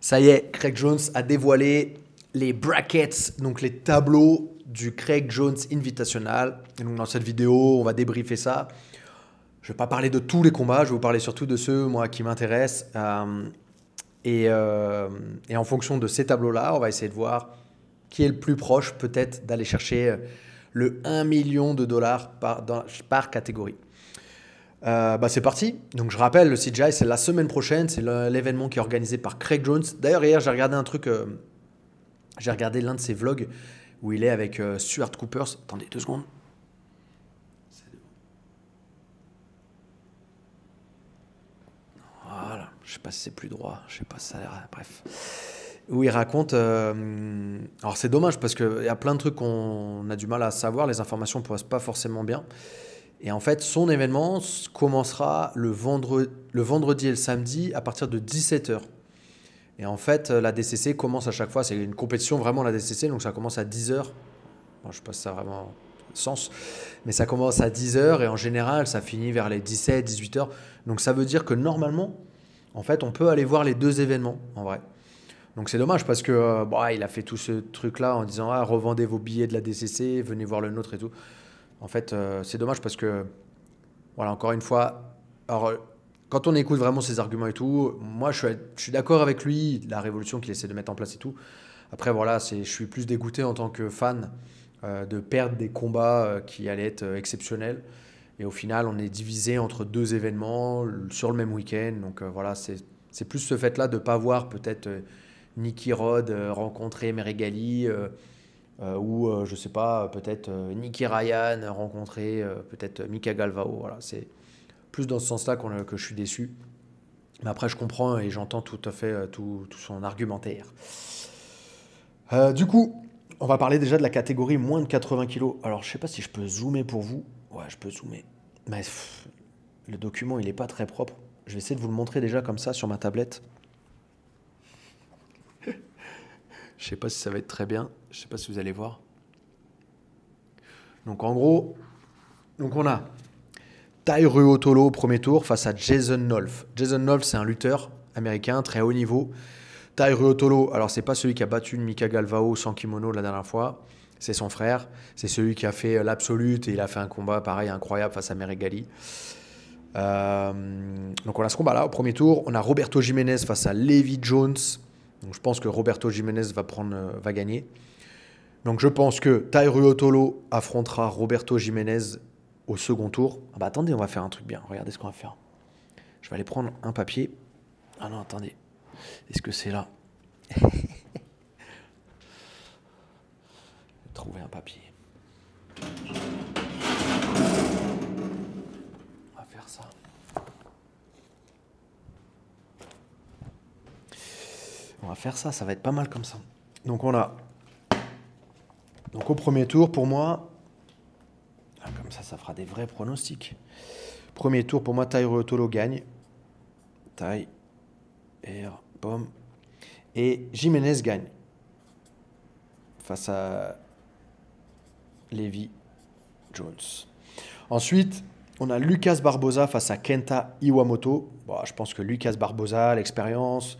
Ça y est, Craig Jones a dévoilé les brackets, donc les tableaux du Craig Jones Invitational. dans cette vidéo, on va débriefer ça. Je ne vais pas parler de tous les combats, je vais vous parler surtout de ceux moi qui m'intéressent. Euh, euh, et, en fonction de ces tableaux-là, on va essayer de voir qui est le plus proche peut-être d'aller chercher le 1 million de dollars par catégorie. Euh, bah c'est parti. Donc je rappelle, le CGI, c'est la semaine prochaine, c'est l'événement qui est organisé par Craig Jones. D'ailleurs, hier, j'ai regardé un truc, euh, j'ai regardé l'un de ses vlogs où il est avec euh, Stuart Cooper. Attendez deux secondes. Voilà, je sais pas si c'est plus droit, je sais pas si ça a l'air. Bref. Où il raconte. alors c'est dommage parce qu'il y a plein de trucs qu'on a du mal à savoir, les informations ne passent pas forcément bien. Et en fait, son événement commencera le vendredi, et le samedi à partir de 17h. Et en fait, euh, la DCC commence à chaque fois. C'est une compétition vraiment, la DCC, donc ça commence à 10h. je passe ça vraiment sens. Mais ça commence à 10h et en général, ça finit vers les 17, 18h. Donc ça veut dire que normalement, en fait, on peut aller voir les deux événements en vrai. Donc c'est dommage parce que euh, bah, il a fait tout ce truc là en disant ah revendez vos billets de la DCC, venez voir le nôtre et tout. En fait, euh, c'est dommage parce que, voilà, encore une fois, alors, euh, quand on écoute vraiment ses arguments et tout, moi, je suis, d'accord avec lui, la révolution qu'il essaie de mettre en place et tout. Après, voilà, je suis plus dégoûté en tant que fan euh, de perdre des combats qui allaient être exceptionnels. Et au final, on est divisé entre deux événements sur le même week-end. Donc voilà, c'est plus ce fait-là de ne pas voir peut-être Nicky Rod rencontrer Merigali euh, ou euh, je sais pas, peut-être euh, Nicky Ryan rencontrer peut-être Mika Galvao. c'est plus dans ce sens-là que je suis déçu. Mais après, je comprends et j'entends tout à fait tout, son argumentaire. du coup, on va parler déjà de la catégorie moins de 80 kg. Alors, je sais pas si je peux zoomer pour vous. Ouais, je peux zoomer. Mais le document, il n'est pas très propre. Je vais essayer de vous le montrer déjà comme ça sur ma tablette. Je sais pas si ça va être très bien. Je sais pas si vous allez voir. Donc en gros, donc on a Tai Otolo au premier tour face à Jason Nolf. Jason Nolf, c'est un lutteur américain très haut niveau. Tai Otolo, alors c'est pas celui qui a battu Mika Galvao sans kimono la dernière fois. C'est son frère. C'est celui qui a fait l'absolute et il a fait un combat pareil incroyable face à Merigali. Euh, donc on a ce combat-là au premier tour. On a Roberto Jiménez face à Levi Jones. Donc je pense que Roberto Jiménez va, prendre, euh, va gagner. Donc je pense que Tairu Otolo affrontera Roberto Jiménez au second tour. Ah bah attendez, on va faire un truc bien. Regardez ce qu'on va faire. Je vais aller prendre un papier. Ah non, attendez. Est-ce que c'est là Trouver un papier. On va faire ça. faire ça, ça va être pas mal comme ça. Donc on a... Donc au premier tour, pour moi... Ah, comme ça, ça fera des vrais pronostics. Premier tour, pour moi, taille Tolo gagne. Taille, Et Jiménez gagne. Face à Levi Jones. Ensuite, on a Lucas Barbosa face à Kenta Iwamoto. je pense que Lucas Barbosa, l'expérience,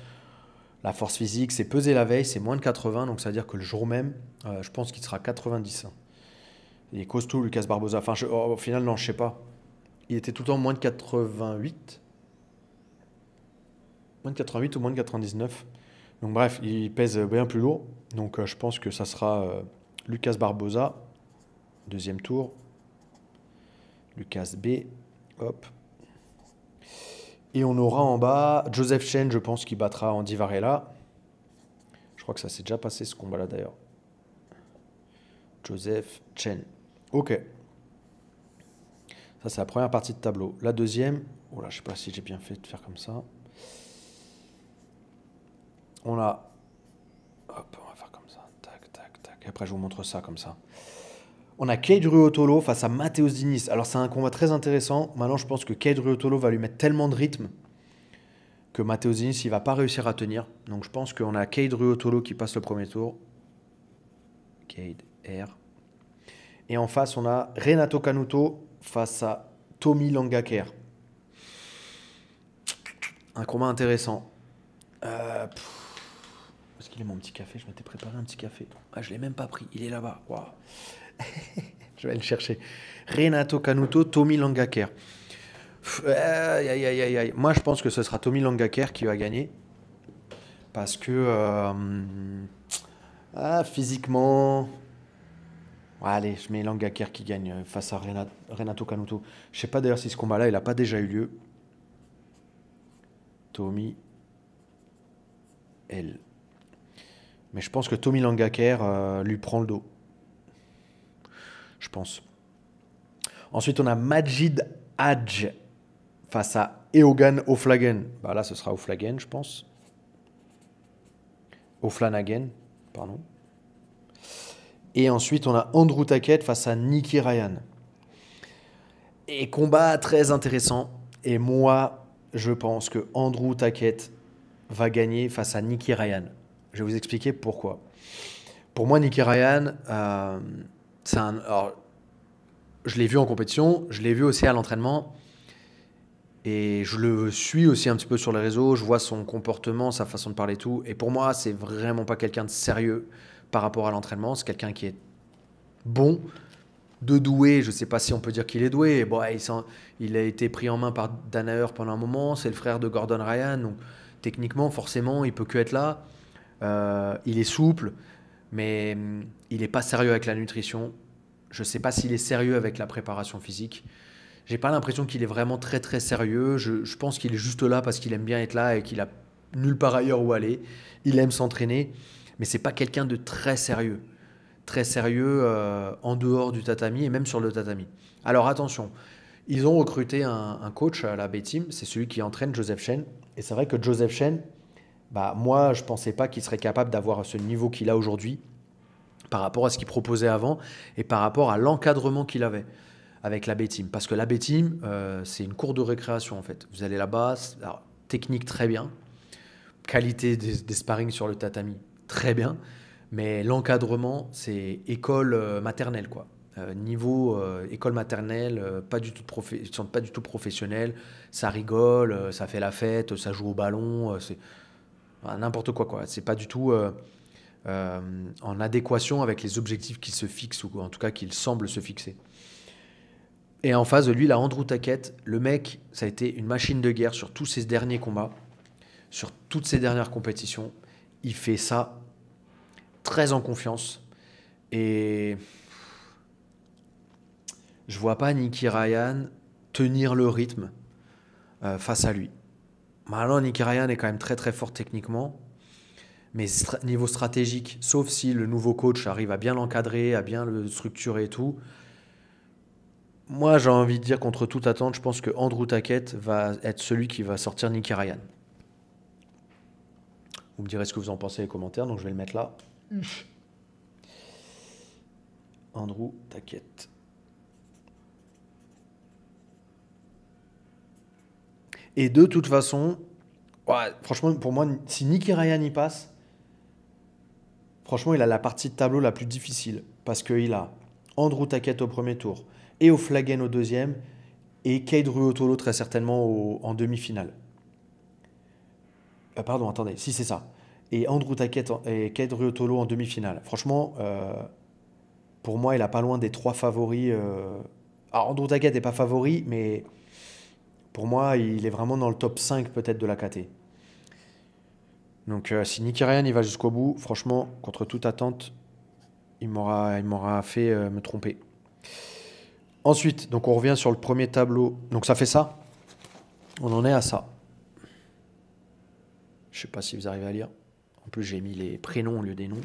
la force physique, c'est pesé la veille, c'est moins de 80, donc ça veut dire que le jour même, euh, je pense qu'il sera 90. Il est Lucas Barbosa. Enfin, au final, non, je sais pas. Il était tout le temps moins de 88. Moins de 88 ou moins de 99. Donc bref, il pèse bien plus lourd. Donc euh, je pense que ça sera euh, Lucas Barbosa, deuxième tour. Lucas B, hop, et on aura en bas Joseph Chen, je pense, qui battra Andy Varela. Je crois que ça s'est déjà passé ce combat-là d'ailleurs. Joseph Chen. Ok. Ça, c'est la première partie de tableau. La deuxième, oh là, je sais pas si j'ai bien fait de faire comme ça. On a. Hop, on va faire comme ça. Tac, tac, tac. après, je vous montre ça comme ça. On a Cade Ruotolo face à Matheus Diniz. Alors c'est un combat très intéressant. Maintenant, je pense que Cade Ruotolo va lui mettre tellement de rythme que Matheus Diniz, il va pas réussir à tenir. Donc je pense qu'on a Cade Ruotolo qui passe le premier tour. Cade R. Et en face, on a Renato Canuto face à Tommy Langaker. Un combat intéressant. Euh, Est-ce qu'il est mon petit café Je m'étais préparé un petit café. Ah, je l'ai même pas pris. Il est là-bas. Waouh. Je vais le chercher. Renato Canuto, Tommy Langaker. Euh, aïe, aïe, aïe, Moi, je pense que ce sera Tommy Langaker qui va gagner. Parce que euh, ah, physiquement. Allez, je mets Langaker qui gagne euh, face à Renato, Canuto. Je sais pas d'ailleurs si ce combat-là, il n'a pas déjà eu lieu. Tommy L. Mais je pense que Tommy Langaker lui prend le dos je pense. Ensuite, on a Majid Hadj face à Eogan Oflagen. Bah là, ce sera Oflagen, je pense. Oflanagen, pardon. Et ensuite, on a Andrew Taquette face à Nicky Ryan. Et combat très intéressant. Et moi, je pense que Andrew Taquette va gagner face à Nicky Ryan. Je vais vous expliquer pourquoi. Pour moi, Nicky Ryan, euh, je l'ai vu en compétition, je l'ai vu aussi à l'entraînement. Et je le suis aussi un petit peu sur les réseaux, je vois son comportement, sa façon de parler et tout. Et pour moi, c'est vraiment pas quelqu'un de sérieux par rapport à l'entraînement. C'est quelqu'un qui est bon, de doué. Je sais pas si on peut dire qu'il est doué. il, a été pris en main par Danaher pendant un moment. C'est le frère de Gordon Ryan. Donc, techniquement, forcément, il peut que être là. Euh, il est souple, mais hum, il n'est pas sérieux avec la nutrition. Je ne sais pas s'il est sérieux avec la préparation physique. n'ai pas l'impression qu'il est vraiment très très sérieux. Je, pense qu'il est juste là parce qu'il aime bien être là et qu'il a nulle part ailleurs où aller. Il aime s'entraîner, mais c'est pas quelqu'un de très sérieux, très sérieux euh, en dehors du tatami et même sur le tatami. Alors attention, ils ont recruté un, coach à la B-Team, c'est celui qui entraîne Joseph Chen. Et c'est vrai que Joseph Chen, bah, moi je pensais pas qu'il serait capable d'avoir ce niveau qu'il a aujourd'hui par rapport à ce qu'il proposait avant et par rapport à l'encadrement qu'il avait avec la B-Team. Parce que la B-Team, euh, c'est une cour de récréation en fait. Vous allez là-bas, technique très bien, qualité des, sparring sur le tatami très bien, mais l'encadrement, c'est école euh, maternelle quoi. Euh, niveau école maternelle, pas, du tout pas du tout professionnel, ça rigole, ça fait la fête, ça joue au ballon, c'est n'importe quoi quoi. C'est pas du tout euh, en adéquation avec les objectifs qu'il se fixe, ou en tout cas qu'il semble se fixer. Et en face de lui, la Andrew Tackett, le mec, ça a été une machine de guerre sur tous ses derniers combats, sur toutes ses dernières compétitions. Il fait ça très en confiance. Et je vois pas Nicky Ryan tenir le rythme euh, face à lui. Maintenant, Nicky Ryan est quand même très très fort techniquement. Mais niveau stratégique, sauf si le nouveau coach arrive à bien l'encadrer, à bien le structurer et tout, moi j'ai envie de dire contre toute attente, je pense que Andrew taquette va être celui qui va sortir Nicky Ryan. Vous me direz ce que vous en pensez les commentaires, donc je vais le mettre là. Mm. Andrew Taquette. Et de toute façon, franchement, pour moi, si Nicky Ryan y passe, Franchement, il a la partie de tableau la plus difficile parce qu'il a Andrew Taquette au premier tour et flaggen au deuxième et Cade Ruotolo très certainement en demi-finale. Euh, pardon, attendez, si c'est ça. Et Andrew Taquette et Cade Ruotolo en demi-finale. Franchement, euh, pour moi, il a pas loin des trois favoris. Euh, alors, Andrew Taquette n'est pas favori, mais pour moi, il est vraiment dans le top 5 peut-être de la KT. Donc euh, si Nicky il va jusqu'au bout, franchement, contre toute attente, il m'aura, il m'aura fait euh, me tromper. Ensuite, donc on revient sur le premier tableau. Donc ça fait ça. On en est à ça. Je ne sais pas si vous arrivez à lire. En plus, j'ai mis les prénoms au lieu des noms.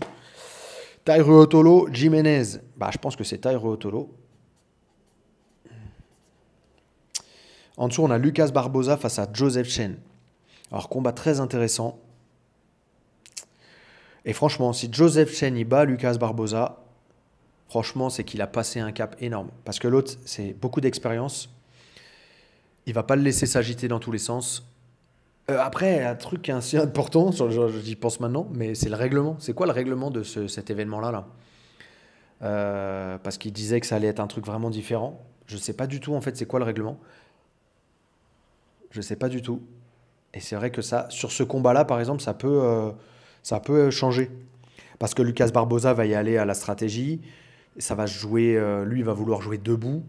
Tairo Otolo, Jiménez. Bah, je pense que c'est Tyro Otolo. En dessous, on a Lucas Barbosa face à Joseph Chen. Alors, combat très intéressant. Et franchement, si Joseph Chen y bat Lucas Barbosa, franchement, c'est qu'il a passé un cap énorme. Parce que l'autre, c'est beaucoup d'expérience. Il va pas le laisser s'agiter dans tous les sens. Euh, après, un truc assez important, j'y pense maintenant, mais c'est le règlement. C'est quoi le règlement de cet événement-là là, euh, Parce qu'il disait que ça allait être un truc vraiment différent. Je ne sais pas du tout, en fait, c'est quoi le règlement. Je ne sais pas du tout. Et c'est vrai que ça, sur ce combat-là, par exemple, ça peut... Euh, ça peut euh, changer. Parce que Lucas Barbosa va y aller à la stratégie, ça va jouer, euh, lui il va vouloir jouer debout,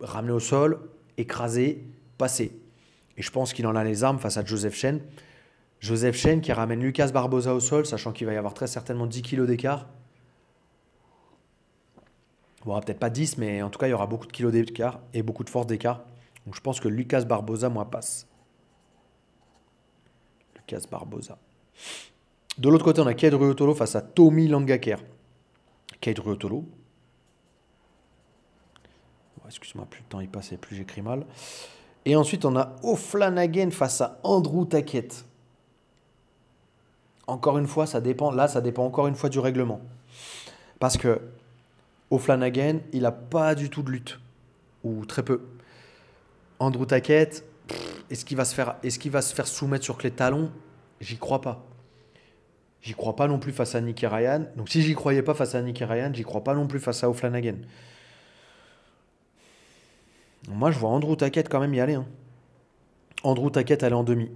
ramener au sol, écraser, passer. Et je pense qu'il en a les armes face à Joseph Chen. Joseph Chen qui ramène Lucas Barbosa au sol, sachant qu'il va y avoir très certainement 10 kilos d'écart. aura peut-être pas 10, mais en tout cas, il y aura beaucoup de kilos d'écart et beaucoup de force d'écart. Donc je pense que Lucas Barbosa, moi, passe. Lucas Barbosa. De l'autre côté, on a Ked Ruotolo face à Tommy Langaker. Keid Ruotolo. Excuse-moi, plus le temps il et plus j'écris mal. Et ensuite, on a O'Flanagan face à Andrew Taquette. Encore une fois, ça dépend. Là, ça dépend encore une fois du règlement. Parce que O'Flanagan, il n'a pas du tout de lutte. Ou très peu. Andrew Taquette, est-ce qu'il va, se faire, est va se faire soumettre sur les talons J'y crois pas. J'y crois pas non plus face à Nicky Ryan. Donc si j'y croyais pas face à Nicky Ryan, j'y crois pas non plus face à O'Flanagan. Moi, je vois Andrew Taquette quand même y aller. Hein. Andrew Taquette aller en demi.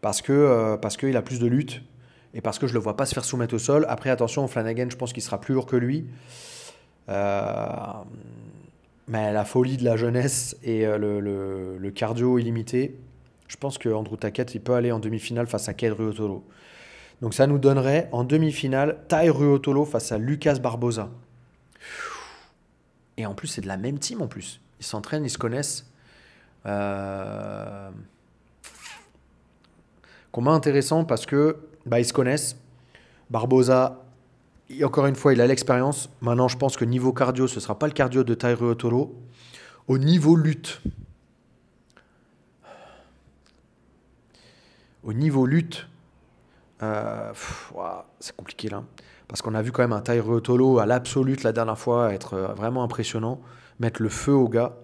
Parce que euh, parce qu'il a plus de lutte et parce que je le vois pas se faire soumettre au sol. Après, attention, O'Flanagan, je pense qu'il sera plus lourd que lui. Euh mais la folie de la jeunesse et euh, le, le, cardio illimité, je pense que Andrew il peut aller en demi-finale face à Kyle Ruotolo. Donc ça nous donnerait en demi-finale Tai Ruotolo face à Lucas Barbosa. Et en plus, c'est de la même team en plus. Ils s'entraînent, ils se connaissent. Euh... Combat intéressant parce que bah, ils se connaissent. Barbosa et encore une fois, il a l'expérience. Maintenant, je pense que niveau cardio, ce ne sera pas le cardio de Tairo tolo Au niveau lutte, au niveau lutte, euh, c'est compliqué là. Parce qu'on a vu quand même un Tairo Tolo à l'absolute la dernière fois être euh, vraiment impressionnant, mettre le feu au gars.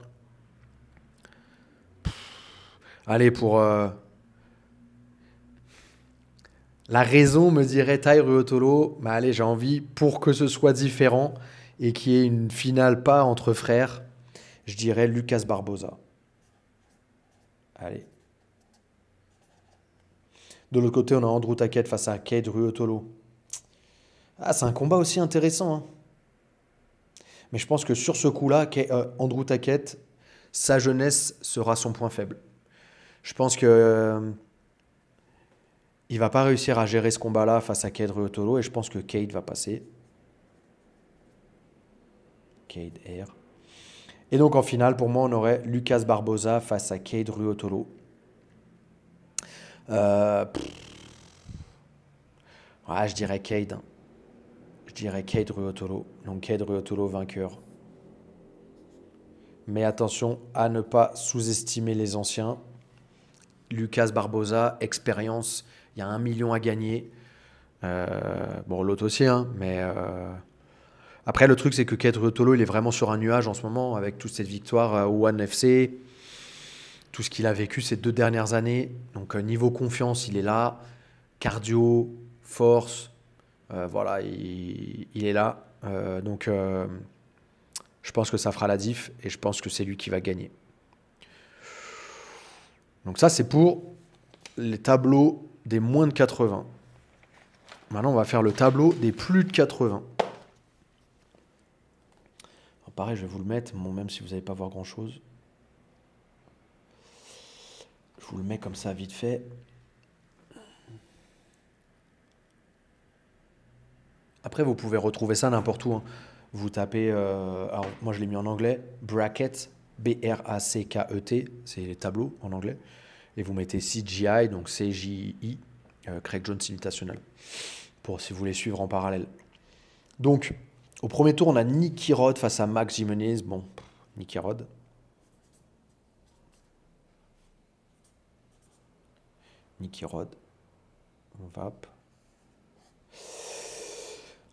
Allez, pour, euh, la raison me dirait Tai Ruotolo, bah, allez, j'ai envie, pour que ce soit différent et qu'il y ait une finale pas entre frères, je dirais Lucas Barbosa. Allez. De l'autre côté, on a Andrew Taquette face à Cade Ruotolo. Ah, c'est un combat aussi intéressant. Hein. Mais je pense que sur ce coup-là, euh, Andrew Taquette, sa jeunesse sera son point faible. Je pense que euh, il va pas réussir à gérer ce combat-là face à Cade Ruotolo. et je pense que Cade va passer. Cade R. Et donc en finale, pour moi, on aurait Lucas Barbosa face à Cade Ruotolo. Euh, je dirais Cade. Hein. Je dirais Cade Ruotolo. Donc Cade Ruotolo vainqueur. Mais attention à ne pas sous-estimer les anciens. Lucas Barbosa, expérience, il y a un million à gagner. Euh, bon, l'autre aussi, hein, mais. Euh, après, le truc, c'est que Kedro Tolo, il est vraiment sur un nuage en ce moment, avec toute cette victoire au One FC, tout ce qu'il a vécu ces deux dernières années. Donc, euh, niveau confiance, il est là. Cardio, force, voilà, il, il, est là. donc, je pense que ça fera la diff et je pense que c'est lui qui va gagner. Donc ça, c'est pour les tableaux des moins de 80. Maintenant, on va faire le tableau des plus de 80. pareil, je vais vous le mettre, même si vous n'allez pas voir grand-chose. Je vous le mets comme ça, vite fait. Après, vous pouvez retrouver ça n'importe où. Hein. Vous tapez, euh, alors moi je l'ai mis en anglais, bracket, B-R-A-C-K-E-T, c'est les tableaux en anglais et vous mettez CGI, donc CJI, i euh, Craig Jones Invitational, pour si vous voulez suivre en parallèle. Donc, au premier tour, on a Nicky Rod face à Max Jimenez. Bon, Nicky Rod. Nicky Rod. On va.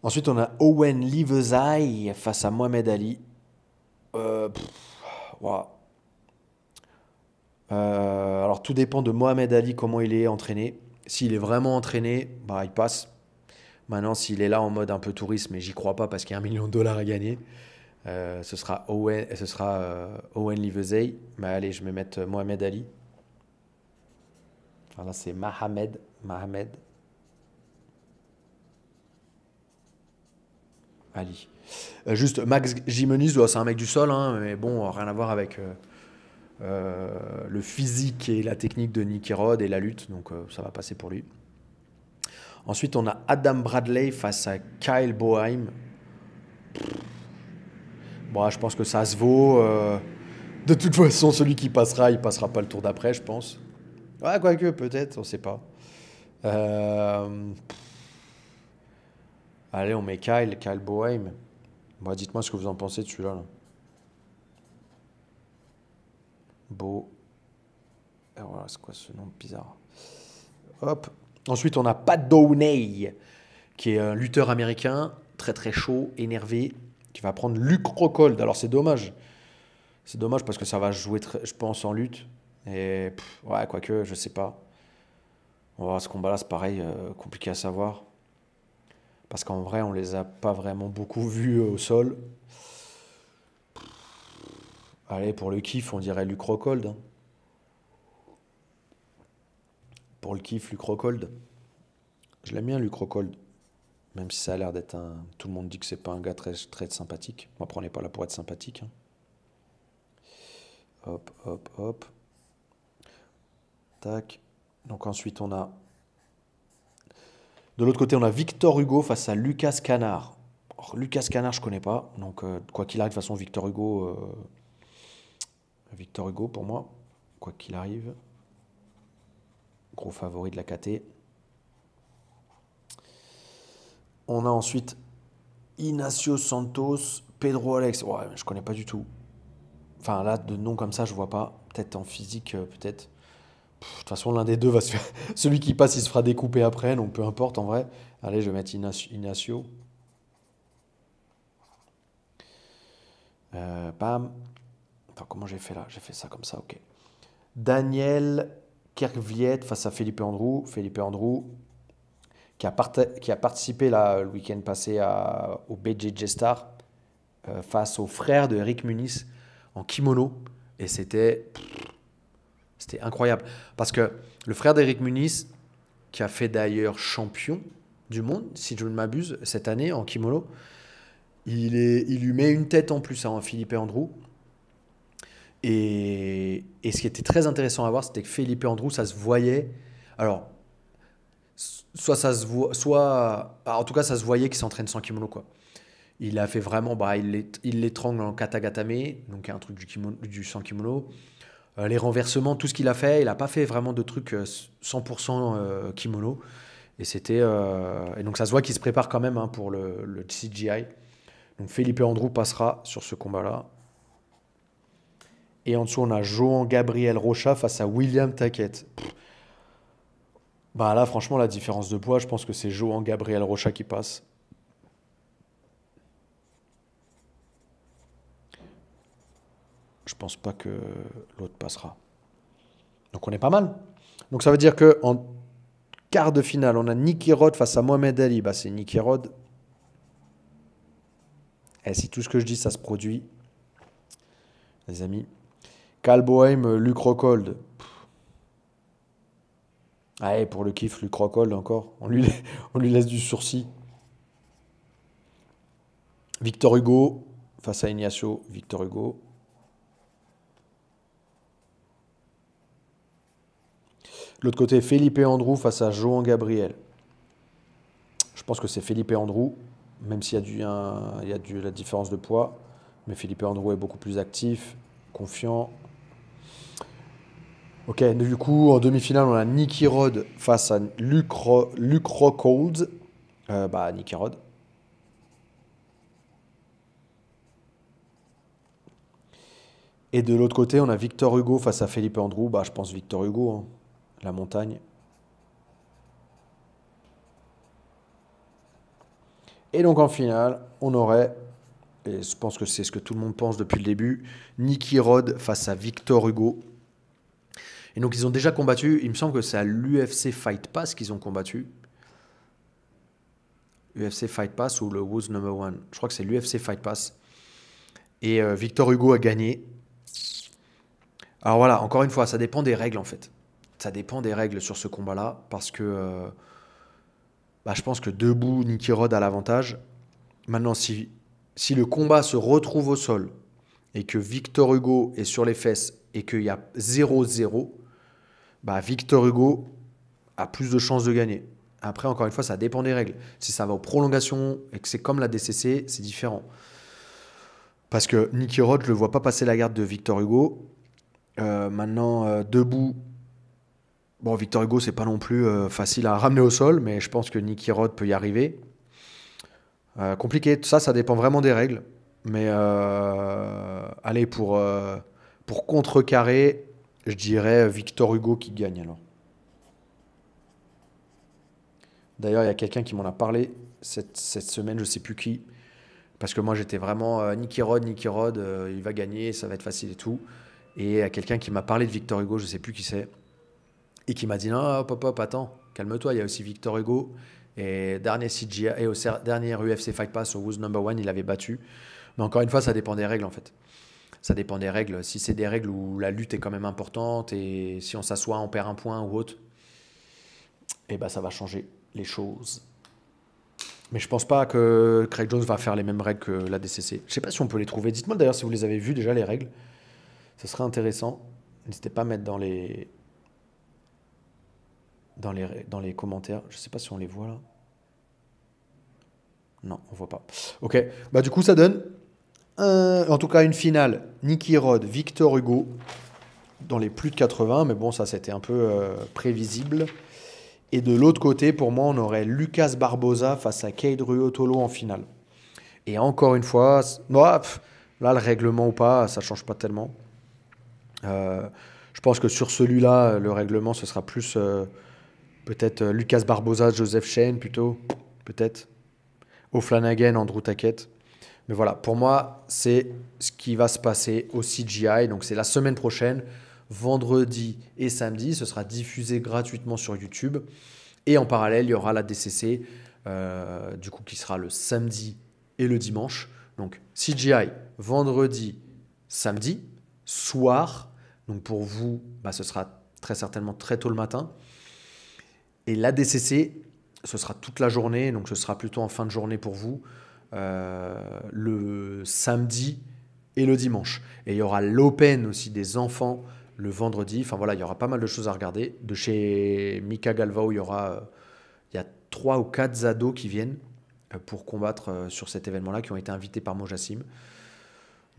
Ensuite, on a Owen Livesay face à Mohamed Ali. Euh, euh, alors tout dépend de Mohamed Ali, comment il est entraîné. S'il est vraiment entraîné, bah, il passe. Maintenant, s'il est là en mode un peu touriste, mais j'y crois pas parce qu'il y a un million de dollars à gagner, euh, ce sera Owen, ce sera, euh, Owen Livesey. allez, je vais mettre Mohamed Ali. Alors c'est Mohamed. Mohamed. Ali. juste Max Jimenez, oh, c'est un mec du sol, hein, mais bon, rien à voir avec... Euh, le physique et la technique de Nicky Rod et la lutte, donc euh, ça va passer pour lui. Ensuite, on a Adam Bradley face à Kyle Boheim. Bon, je pense que ça se vaut. Euh. de toute façon, celui qui passera, il passera pas le tour d'après, je pense. Ouais, quoique, peut-être, on sait pas. Allez, on met Kyle, Kyle Boheim. Dites-moi ce que vous en pensez de celui-là. là Beau. Ah, c'est quoi ce nom bizarre Hop. Ensuite, on a Pat Downey, qui est un lutteur américain, très très chaud, énervé, qui va prendre Luke Alors, c'est dommage. C'est dommage parce que ça va jouer, je pense, en lutte. Et ouais, quoique, je sais pas. On va voir ce combat-là, c'est pareil, euh, compliqué à savoir. Parce qu'en vrai, on les a pas vraiment beaucoup vus euh, au sol. Allez, pour le kiff, on dirait Lucrocold. Hein. Pour le kiff, Lucrocold. Je l'aime bien, Lucrocold. Même si ça a l'air d'être un. Tout le monde dit que c'est pas un gars très, sympathique. Moi, prenez pas là pour être sympathique. Hein. Hop, hop, hop. Tac. Donc ensuite, on a. De l'autre côté, on a Victor Hugo face à Lucas Canard. Oh, Lucas Canard, je connais pas. Donc, euh, quoi qu'il arrive, de toute façon, Victor Hugo, euh, Victor Hugo pour moi, quoi qu'il arrive. Gros favori de la KT. On a ensuite Inacio Santos, Pedro Alex. Ouais, je connais pas du tout. Enfin là, de nom comme ça, je vois pas. Peut-être en physique, euh, peut-être. De toute façon, l'un des deux va se faire. Celui qui passe, il se fera découper après, donc peu importe en vrai. Allez, je vais mettre Inacio. Euh, bam comment j'ai fait là J'ai fait ça comme ça, ok. Daniel Kerviet face à Philippe Andrew. Philippe Andrew qui a, participé le week-end passé au BJJ Star euh, face au frère de Eric Muniz en kimono. Et c'était c'était incroyable. Parce que le frère d'Eric Muniz, qui a fait d'ailleurs champion du monde, si je ne m'abuse, cette année en kimono, il, lui met une tête en plus à hein, Philippe Andrew. Et, ce qui était très intéressant à voir, c'était que Felipe Andrew, ça se voyait. Alors, soit ça se voit, soit. Bah, en tout cas, ça se voyait qu'il s'entraîne sans kimono, quoi. Il a fait vraiment. Bah, il l'étrangle en katagatame, donc un truc du, kimono, du sans kimono. Euh, les renversements, tout ce qu'il a fait, il n'a pas fait vraiment de trucs 100% euh, euh, kimono. Et c'était. et donc, ça se voit qu'il se prépare quand même hein, pour le, le CGI. Donc, Felipe Andrew passera sur ce combat-là. Et en dessous, on a Johan Gabriel Rocha face à William Taquette. Bah là, franchement, la différence de poids, je pense que c'est Johan Gabriel Rocha qui passe. Je pense pas que l'autre passera. Donc on est pas mal. Donc ça veut dire que en quart de finale, on a Nicky Rod face à Mohamed Ali. Bah c'est Nicky Rod. Et eh, si tout ce que je dis, ça se produit, les amis, Calboheim, euh, Luc Rockhold. Ah, pour le kiff, Luc Rockhold encore. On lui, on lui laisse du sourcil. Victor Hugo face à Ignacio. Victor Hugo. L'autre côté, Felipe Andrew face à Joan Gabriel. Je pense que c'est Felipe Andrew, même s'il y a, du, il la différence de poids. Mais Felipe Andrew est beaucoup plus actif, confiant. Ok, du coup, en demi-finale, on a Nicky Rod face à Luke, Rockhold. Euh, bah, Nicky Rod. Et de l'autre côté, on a Victor Hugo face à Philippe Andrew. Bah, je pense Victor Hugo, hein. la montagne. Et donc en finale, on aurait, et je pense que c'est ce que tout le monde pense depuis le début, Nicky Rod face à Victor Hugo. Et donc ils ont déjà combattu, il me semble que c'est à l'UFC Fight Pass qu'ils ont combattu. UFC Fight Pass ou le Who's Number One. Je crois que c'est l'UFC Fight Pass. Et euh, Victor Hugo a gagné. Alors voilà, encore une fois, ça dépend des règles en fait. Ça dépend des règles sur ce combat-là parce que euh, bah, je pense que debout, Nicky Rod a l'avantage. Maintenant, si, si le combat se retrouve au sol et que Victor Hugo est sur les fesses et qu'il y a 0-0, bah, Victor Hugo a plus de chances de gagner. Après, encore une fois, ça dépend des règles. Si ça va aux prolongations et que c'est comme la DCC, c'est différent. Parce que Nicky Roth, je le vois pas passer la garde de Victor Hugo. Euh, maintenant, euh, debout, bon, Victor Hugo, c'est pas non plus euh, facile à ramener au sol, mais je pense que Nicky Roth peut y arriver. compliqué, tout ça, ça dépend vraiment des règles. Mais allez, pour, pour contrecarrer je dirais euh, Victor Hugo qui gagne alors. D'ailleurs, il y a quelqu'un qui m'en a parlé cette, semaine, je ne sais plus qui. Parce que moi, j'étais vraiment euh, Nicky Rod, Nicky Rod, euh, il va gagner, ça va être facile et tout. Et il y a quelqu'un qui m'a parlé de Victor Hugo, je ne sais plus qui c'est. Et qui m'a dit Non, hop, hop, attends, calme-toi, il y a aussi Victor Hugo. Et dernier et au dernier UFC Fight Pass au Who's Number One, il avait battu. Mais encore une fois, ça dépend des règles en fait ça dépend des règles. Si c'est des règles où la lutte est quand même importante et si on s'assoit, on perd un point ou autre, eh ben ça va changer les choses. Mais je pense pas que Craig Jones va faire les mêmes règles que la DCC. Je sais pas si on peut les trouver. Dites-moi d'ailleurs si vous les avez vues déjà les règles. Ce serait intéressant. N'hésitez pas à mettre dans les dans les dans les commentaires. Je sais pas si on les voit là. Non, on voit pas. Ok. Bah du coup ça donne euh, en tout cas une finale, Nicky Rod, Victor Hugo, dans les plus de 80, mais bon, ça c'était un peu euh, prévisible. Et de l'autre côté, pour moi, on aurait Lucas Barbosa face à Cade Ruotolo en finale. Et encore une fois, là, le règlement ou pas, ça change pas tellement. Euh, je pense que sur celui-là, le règlement, ce sera plus peut-être Lucas Barbosa, Joseph Shane plutôt, peut-être. O'Flanagan, Andrew Taquette. Mais voilà, pour moi, c'est ce qui va se passer au CGI. Donc c'est la semaine prochaine, vendredi et samedi. Ce sera diffusé gratuitement sur YouTube. Et en parallèle, il y aura la DCC, euh, du coup, qui sera le samedi et le dimanche. Donc CGI, vendredi, samedi, soir. Donc pour vous, bah, ce sera très certainement très tôt le matin. Et la DCC, ce sera toute la journée, donc ce sera plutôt en fin de journée pour vous. Euh, le samedi et le dimanche. Et il y aura l'open aussi des enfants le vendredi. Enfin voilà, il y aura pas mal de choses à regarder. De chez Mika Galvao, il y aura euh, il y a trois ou quatre ados qui viennent euh, pour combattre sur cet événement-là, qui ont été invités par Mojassim.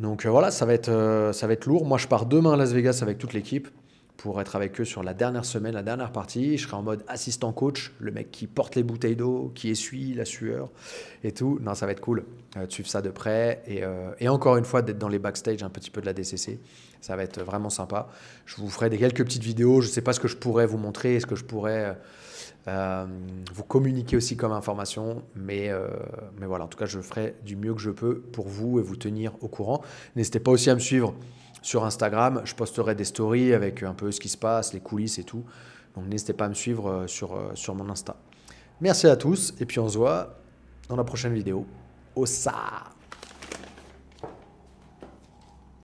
Donc voilà, ça va, être, ça va être lourd. Moi, je pars demain à Las Vegas avec toute l'équipe pour être avec eux sur la dernière semaine, la dernière partie. Je serai en mode assistant coach, le mec qui porte les bouteilles d'eau, qui essuie la sueur et tout. Non, ça va être cool euh, de suivre ça de près. Euh, et, encore une fois, d'être dans les backstage un petit peu de la DCC. Ça va être vraiment sympa. Je vous ferai des quelques petites vidéos. Je ne sais pas ce que je pourrais vous montrer, ce que je pourrais euh, vous communiquer aussi comme information. Mais, mais voilà, en tout cas, je ferai du mieux que je peux pour vous et vous tenir au courant. N'hésitez pas aussi à me suivre sur Instagram, je posterai des stories avec un peu ce qui se passe, les coulisses et tout. Donc n'hésitez pas à me suivre euh, sur, euh, sur mon Insta. Merci à tous et puis on se voit dans la prochaine vidéo. Au-ça